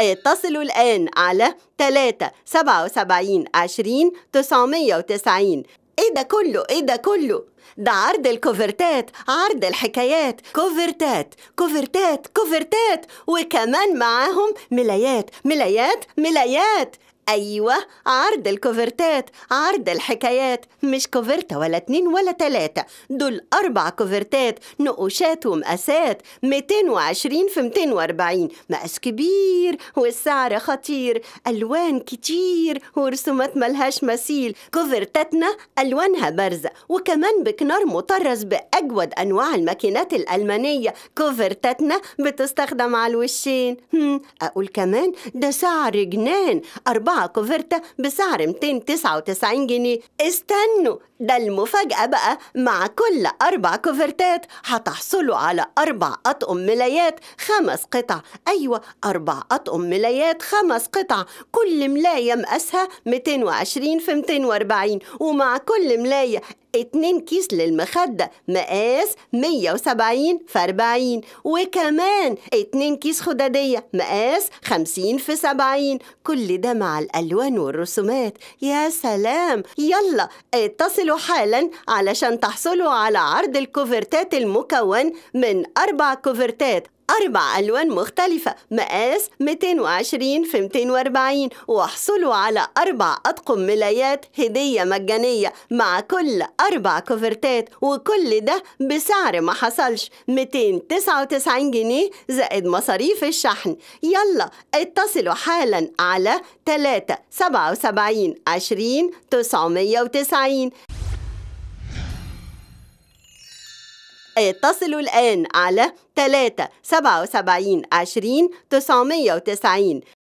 اتصلوا الآن على 3 77 20 990 ايه ده كله ايه ده كله ده عرض الكوفرتات عرض الحكايات كوفرتات كوفرتات كوفرتات وكمان معاهم ملايات ملايات ملايات أيوة عرض الكوفرتات عرض الحكايات مش كوفرتة ولا اتنين ولا تلاتة دول أربع كوفرتات نقوشات ومقاسات 220 في 240 مقاس كبير والسعر خطير ألوان كتير ورسومات ملهاش مثيل كوفرتاتنا ألوانها بارزة وكمان بكنار مطرز بأجود أنواع الماكينات الألمانية كوفرتاتنا بتستخدم على الوشين أقول كمان ده سعر جنان أربعة معاها كوفرتا بسعر 299 جنيه استنوا ده المفاجأة بقى مع كل أربع كوفرتات هتحصلوا على أربع أطقم ملايات خمس قطع أيوة أربع أطقم ملايات خمس قطع كل ملاية مقاسها 220 في 240 ومع كل ملاية 2 كيس للمخدة مقاس 170 في 40 وكمان 2 كيس خددية مقاس 50 في 70 كل ده مع الألوان والرسومات يا سلام يلا اتصلوا حالا علشان تحصلوا على عرض الكوفرتات المكون من أربع كوفرتات أربع ألوان مختلفة مقاس 220 في 240 واحصلوا على أربع أطقم ملايات هدية مجانية مع كل أربع كوفرتات وكل ده بسعر ما حصلش 299 جنيه زائد مصاريف الشحن يلا اتصلوا حالا على 3 77 20 990 اتصلوا الآن على 3 77 20 990